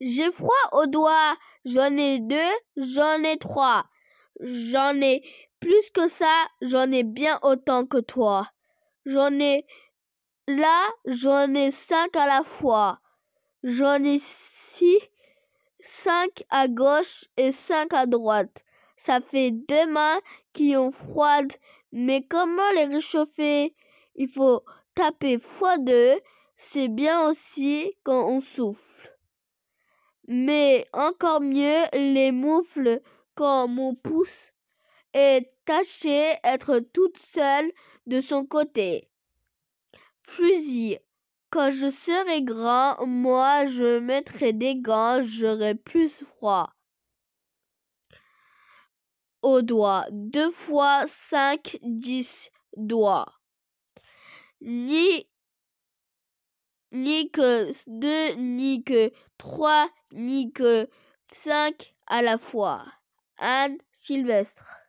J'ai froid aux doigts. J'en ai deux, j'en ai trois. J'en ai plus que ça, j'en ai bien autant que toi. J'en ai là, j'en ai cinq à la fois. J'en ai six, cinq à gauche et cinq à droite. Ça fait deux mains qui ont froid. mais comment les réchauffer Il faut taper fois deux. C'est bien aussi quand on souffle mais encore mieux les moufles quand mon pouce et tâcher être toute seule de son côté. Fusil. Quand je serai grand, moi je mettrai des gants, j'aurai plus froid. Au doigt. Deux fois cinq, dix doigts. Ni que 2, que 3, que 5 à la fois. Anne Sylvestre.